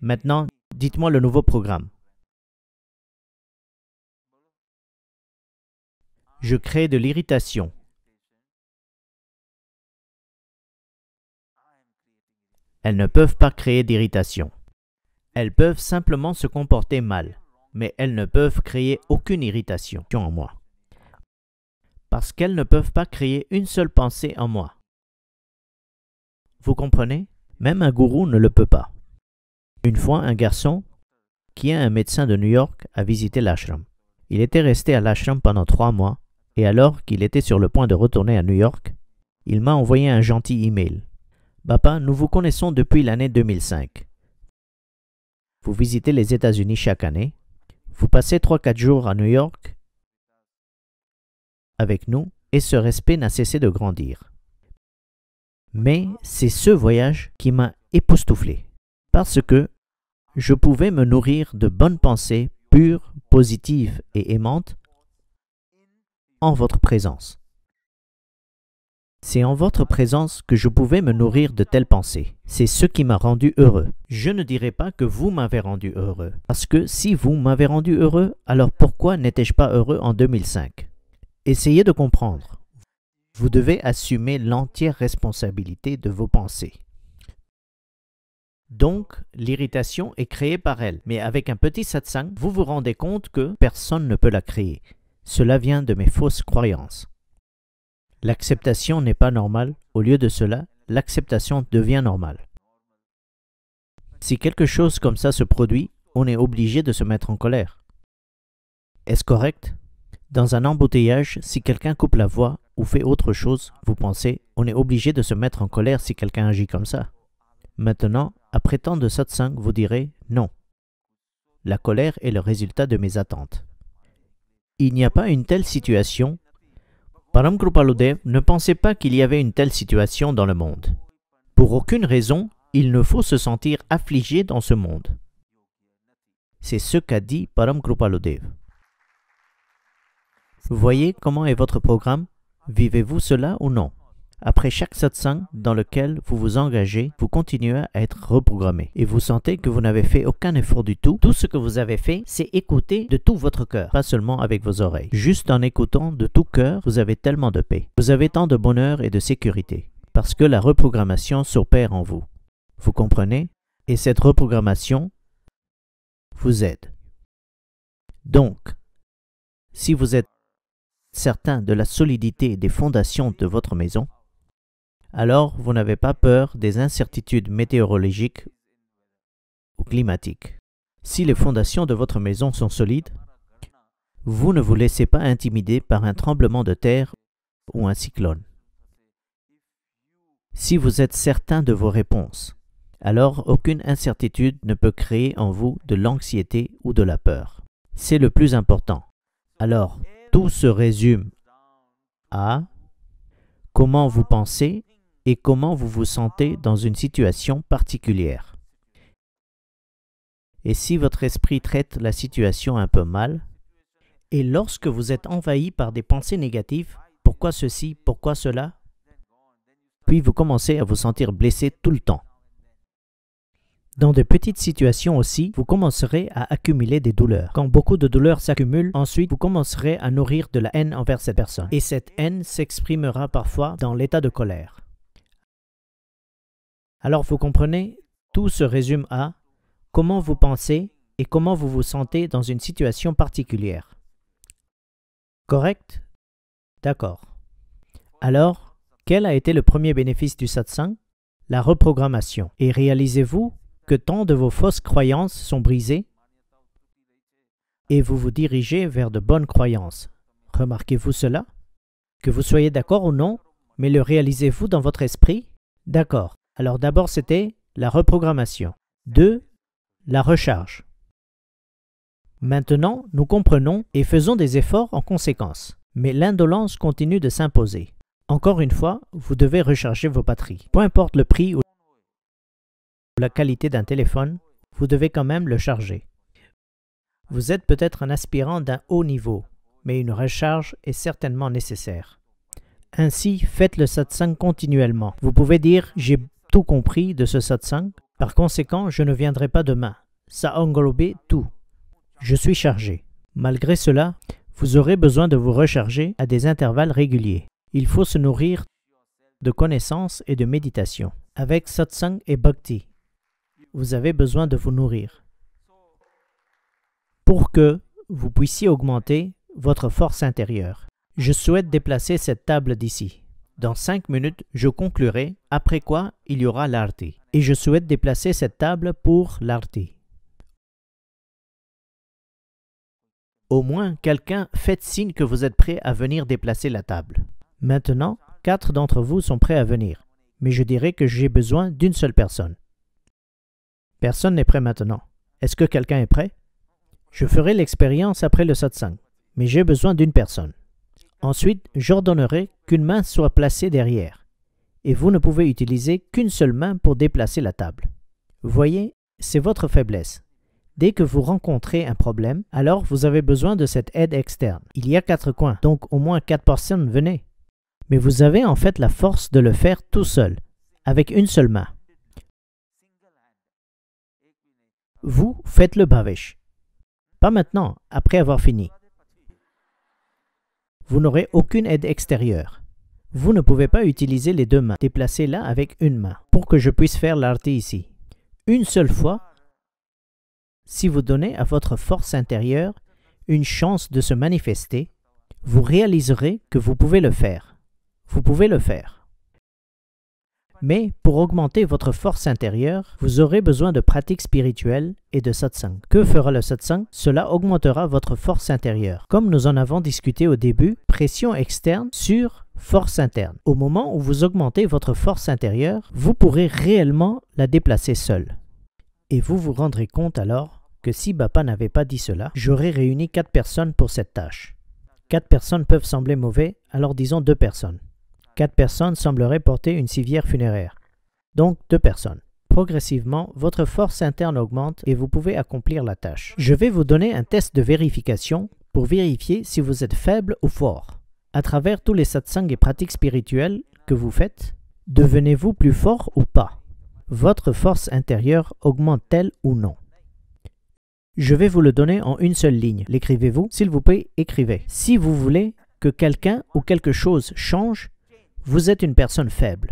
A: Maintenant, dites-moi le nouveau programme. Je crée de l'irritation. Elles ne peuvent pas créer d'irritation. Elles peuvent simplement se comporter mal mais elles ne peuvent créer aucune irritation en moi. Parce qu'elles ne peuvent pas créer une seule pensée en moi. Vous comprenez Même un gourou ne le peut pas. Une fois, un garçon, qui est un médecin de New York, a visité l'ashram. Il était resté à l'ashram pendant trois mois, et alors qu'il était sur le point de retourner à New York, il m'a envoyé un gentil email. Papa, nous vous connaissons depuis l'année 2005. Vous visitez les États-Unis chaque année, vous passez 3-4 jours à New York avec nous et ce respect n'a cessé de grandir. Mais c'est ce voyage qui m'a époustouflé parce que je pouvais me nourrir de bonnes pensées pures, positives et aimantes en votre présence. C'est en votre présence que je pouvais me nourrir de telles pensées. C'est ce qui m'a rendu heureux. Je ne dirai pas que vous m'avez rendu heureux, parce que si vous m'avez rendu heureux, alors pourquoi n'étais-je pas heureux en 2005 Essayez de comprendre. Vous devez assumer l'entière responsabilité de vos pensées. Donc, l'irritation est créée par elle, mais avec un petit satsang, vous vous rendez compte que personne ne peut la créer. Cela vient de mes fausses croyances. L'acceptation n'est pas normale, au lieu de cela, l'acceptation devient normale. Si quelque chose comme ça se produit, on est obligé de se mettre en colère. Est-ce correct Dans un embouteillage, si quelqu'un coupe la voie ou fait autre chose, vous pensez, on est obligé de se mettre en colère si quelqu'un agit comme ça. Maintenant, après tant de satsang, vous direz non. La colère est le résultat de mes attentes. Il n'y a pas une telle situation Dev ne pensait pas qu'il y avait une telle situation dans le monde. Pour aucune raison, il ne faut se sentir affligé dans ce monde. C'est ce qu'a dit Param Vous voyez comment est votre programme Vivez-vous cela ou non après chaque satsang dans lequel vous vous engagez, vous continuez à être reprogrammé et vous sentez que vous n'avez fait aucun effort du tout. Tout ce que vous avez fait, c'est écouter de tout votre cœur, pas seulement avec vos oreilles. Juste en écoutant de tout cœur, vous avez tellement de paix. Vous avez tant de bonheur et de sécurité parce que la reprogrammation s'opère en vous. Vous comprenez Et cette reprogrammation vous aide. Donc, si vous êtes certain de la solidité des fondations de votre maison, alors vous n'avez pas peur des incertitudes météorologiques ou climatiques. Si les fondations de votre maison sont solides, vous ne vous laissez pas intimider par un tremblement de terre ou un cyclone. Si vous êtes certain de vos réponses, alors aucune incertitude ne peut créer en vous de l'anxiété ou de la peur. C'est le plus important. Alors, tout se résume à comment vous pensez et comment vous vous sentez dans une situation particulière. Et si votre esprit traite la situation un peu mal, et lorsque vous êtes envahi par des pensées négatives, pourquoi ceci, pourquoi cela, puis vous commencez à vous sentir blessé tout le temps. Dans de petites situations aussi, vous commencerez à accumuler des douleurs. Quand beaucoup de douleurs s'accumulent, ensuite vous commencerez à nourrir de la haine envers cette personne. Et cette haine s'exprimera parfois dans l'état de colère. Alors vous comprenez, tout se résume à comment vous pensez et comment vous vous sentez dans une situation particulière. Correct D'accord. Alors, quel a été le premier bénéfice du satsang La reprogrammation. Et réalisez-vous que tant de vos fausses croyances sont brisées et vous vous dirigez vers de bonnes croyances. Remarquez-vous cela Que vous soyez d'accord ou non, mais le réalisez-vous dans votre esprit D'accord. Alors d'abord, c'était la reprogrammation. Deux, La recharge. Maintenant, nous comprenons et faisons des efforts en conséquence. Mais l'indolence continue de s'imposer. Encore une fois, vous devez recharger vos batteries. Peu importe le prix ou la qualité d'un téléphone, vous devez quand même le charger. Vous êtes peut-être un aspirant d'un haut niveau, mais une recharge est certainement nécessaire. Ainsi, faites le satsang continuellement. Vous pouvez dire J'ai compris de ce satsang. Par conséquent, je ne viendrai pas demain. Ça a tout. Je suis chargé. Malgré cela, vous aurez besoin de vous recharger à des intervalles réguliers. Il faut se nourrir de connaissances et de méditation. Avec satsang et bhakti, vous avez besoin de vous nourrir. Pour que vous puissiez augmenter votre force intérieure, je souhaite déplacer cette table d'ici. Dans 5 minutes, je conclurai, après quoi il y aura l'arté. Et je souhaite déplacer cette table pour l'arté. Au moins, quelqu'un faites signe que vous êtes prêt à venir déplacer la table. Maintenant, quatre d'entre vous sont prêts à venir, mais je dirais que j'ai besoin d'une seule personne. Personne n'est prêt maintenant. Est-ce que quelqu'un est prêt Je ferai l'expérience après le satsang, mais j'ai besoin d'une personne. Ensuite, j'ordonnerai qu'une main soit placée derrière, et vous ne pouvez utiliser qu'une seule main pour déplacer la table. Voyez, c'est votre faiblesse. Dès que vous rencontrez un problème, alors vous avez besoin de cette aide externe. Il y a quatre coins, donc au moins quatre personnes venez. Mais vous avez en fait la force de le faire tout seul, avec une seule main. Vous faites le bavèche. Pas maintenant, après avoir fini. Vous n'aurez aucune aide extérieure. Vous ne pouvez pas utiliser les deux mains. Déplacez-la avec une main pour que je puisse faire l'arté ici. Une seule fois, si vous donnez à votre force intérieure une chance de se manifester, vous réaliserez que vous pouvez le faire. Vous pouvez le faire. Mais pour augmenter votre force intérieure, vous aurez besoin de pratiques spirituelles et de satsang. Que fera le satsang Cela augmentera votre force intérieure. Comme nous en avons discuté au début, pression externe sur force interne. Au moment où vous augmentez votre force intérieure, vous pourrez réellement la déplacer seule. Et vous vous rendrez compte alors que si Bapa n'avait pas dit cela, j'aurais réuni quatre personnes pour cette tâche. Quatre personnes peuvent sembler mauvais, alors disons deux personnes. Quatre personnes sembleraient porter une civière funéraire, donc deux personnes. Progressivement, votre force interne augmente et vous pouvez accomplir la tâche. Je vais vous donner un test de vérification pour vérifier si vous êtes faible ou fort. À travers tous les satsangs et pratiques spirituelles que vous faites, devenez-vous plus fort ou pas Votre force intérieure augmente-t-elle ou non Je vais vous le donner en une seule ligne. L'écrivez-vous S'il vous plaît, écrivez. Si vous voulez que quelqu'un ou quelque chose change, vous êtes une personne faible.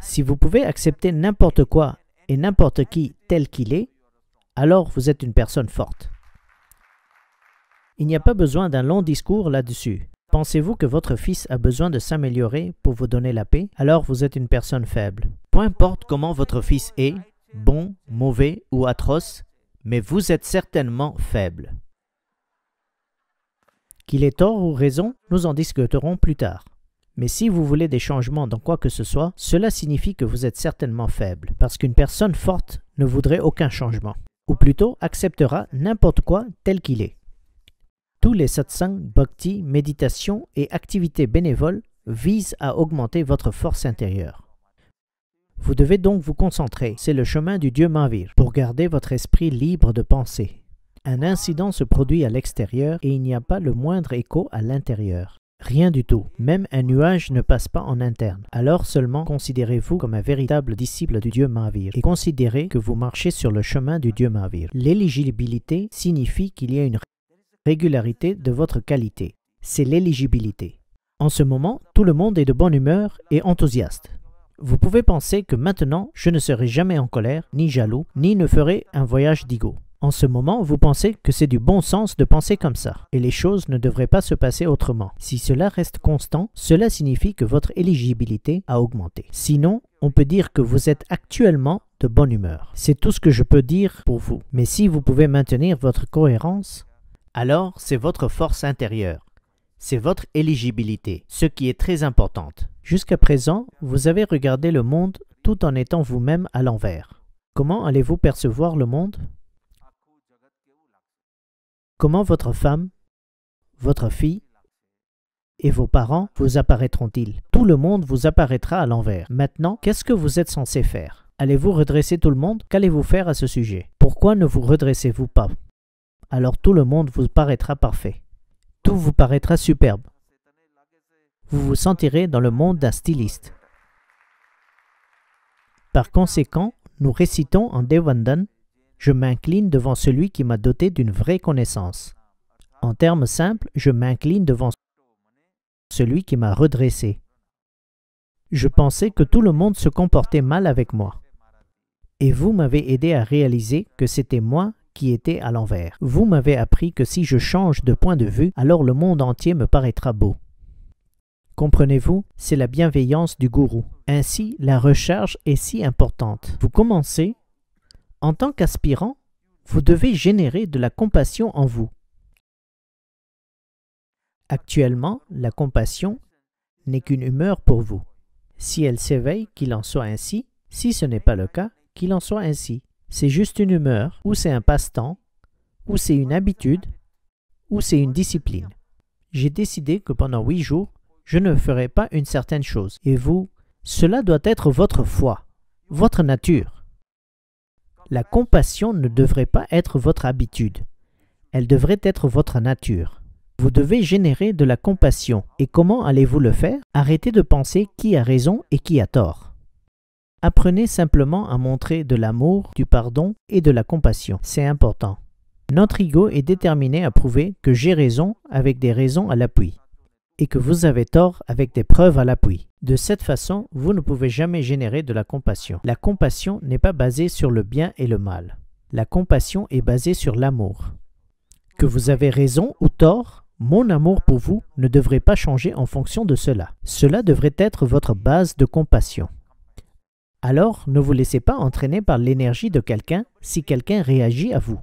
A: Si vous pouvez accepter n'importe quoi et n'importe qui tel qu'il est, alors vous êtes une personne forte. Il n'y a pas besoin d'un long discours là-dessus. Pensez-vous que votre fils a besoin de s'améliorer pour vous donner la paix Alors vous êtes une personne faible. Peu importe comment votre fils est, bon, mauvais ou atroce, mais vous êtes certainement faible. Qu'il ait tort ou raison, nous en discuterons plus tard. Mais si vous voulez des changements dans quoi que ce soit, cela signifie que vous êtes certainement faible, parce qu'une personne forte ne voudrait aucun changement, ou plutôt acceptera n'importe quoi tel qu'il est. Tous les satsangs, bhakti, méditation et activités bénévoles visent à augmenter votre force intérieure. Vous devez donc vous concentrer, c'est le chemin du dieu Mavir, pour garder votre esprit libre de penser. Un incident se produit à l'extérieur et il n'y a pas le moindre écho à l'intérieur. Rien du tout. Même un nuage ne passe pas en interne. Alors seulement considérez-vous comme un véritable disciple du dieu Mahavir et considérez que vous marchez sur le chemin du dieu Mahavir. L'éligibilité signifie qu'il y a une régularité de votre qualité. C'est l'éligibilité. En ce moment, tout le monde est de bonne humeur et enthousiaste. Vous pouvez penser que maintenant, je ne serai jamais en colère, ni jaloux, ni ne ferai un voyage d'ego. En ce moment, vous pensez que c'est du bon sens de penser comme ça, et les choses ne devraient pas se passer autrement. Si cela reste constant, cela signifie que votre éligibilité a augmenté. Sinon, on peut dire que vous êtes actuellement de bonne humeur. C'est tout ce que je peux dire pour vous. Mais si vous pouvez maintenir votre cohérence, alors c'est votre force intérieure. C'est votre éligibilité, ce qui est très importante. Jusqu'à présent, vous avez regardé le monde tout en étant vous-même à l'envers. Comment allez-vous percevoir le monde Comment votre femme, votre fille et vos parents vous apparaîtront-ils Tout le monde vous apparaîtra à l'envers. Maintenant, qu'est-ce que vous êtes censé faire Allez-vous redresser tout le monde Qu'allez-vous faire à ce sujet Pourquoi ne vous redressez-vous pas Alors tout le monde vous paraîtra parfait. Tout vous paraîtra superbe. Vous vous sentirez dans le monde d'un styliste. Par conséquent, nous récitons en Devandan je m'incline devant celui qui m'a doté d'une vraie connaissance. En termes simples, je m'incline devant celui qui m'a redressé. Je pensais que tout le monde se comportait mal avec moi. Et vous m'avez aidé à réaliser que c'était moi qui était à l'envers. Vous m'avez appris que si je change de point de vue, alors le monde entier me paraîtra beau. Comprenez-vous, c'est la bienveillance du gourou. Ainsi, la recharge est si importante. Vous commencez en tant qu'aspirant, vous devez générer de la compassion en vous. Actuellement, la compassion n'est qu'une humeur pour vous. Si elle s'éveille, qu'il en soit ainsi. Si ce n'est pas le cas, qu'il en soit ainsi. C'est juste une humeur, ou c'est un passe-temps, ou c'est une habitude, ou c'est une discipline. J'ai décidé que pendant huit jours, je ne ferai pas une certaine chose. Et vous, cela doit être votre foi, votre nature. La compassion ne devrait pas être votre habitude, elle devrait être votre nature. Vous devez générer de la compassion. Et comment allez-vous le faire Arrêtez de penser qui a raison et qui a tort. Apprenez simplement à montrer de l'amour, du pardon et de la compassion. C'est important. Notre ego est déterminé à prouver que j'ai raison avec des raisons à l'appui et que vous avez tort avec des preuves à l'appui. De cette façon, vous ne pouvez jamais générer de la compassion. La compassion n'est pas basée sur le bien et le mal. La compassion est basée sur l'amour. Que vous avez raison ou tort, mon amour pour vous ne devrait pas changer en fonction de cela. Cela devrait être votre base de compassion. Alors ne vous laissez pas entraîner par l'énergie de quelqu'un si quelqu'un réagit à vous.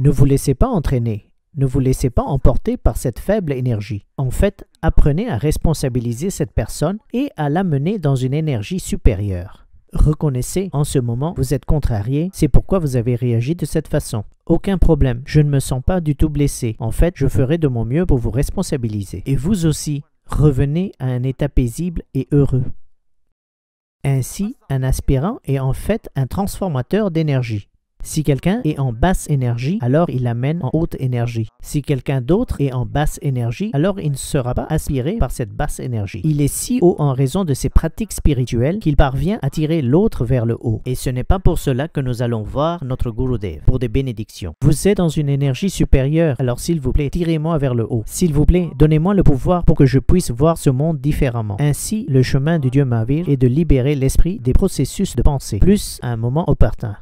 A: Ne vous laissez pas entraîner ne vous laissez pas emporter par cette faible énergie. En fait, apprenez à responsabiliser cette personne et à l'amener dans une énergie supérieure. Reconnaissez, en ce moment, vous êtes contrarié, c'est pourquoi vous avez réagi de cette façon. Aucun problème, je ne me sens pas du tout blessé. En fait, je ferai de mon mieux pour vous responsabiliser. Et vous aussi, revenez à un état paisible et heureux. Ainsi, un aspirant est en fait un transformateur d'énergie. Si quelqu'un est en basse énergie, alors il l'amène en haute énergie. Si quelqu'un d'autre est en basse énergie, alors il ne sera pas aspiré par cette basse énergie. Il est si haut en raison de ses pratiques spirituelles qu'il parvient à tirer l'autre vers le haut. Et ce n'est pas pour cela que nous allons voir notre Gurudev pour des bénédictions. Vous êtes dans une énergie supérieure, alors s'il vous plaît, tirez-moi vers le haut. S'il vous plaît, donnez-moi le pouvoir pour que je puisse voir ce monde différemment. Ainsi, le chemin du Dieu Mavir est de libérer l'esprit des processus de pensée, plus à un moment opportun.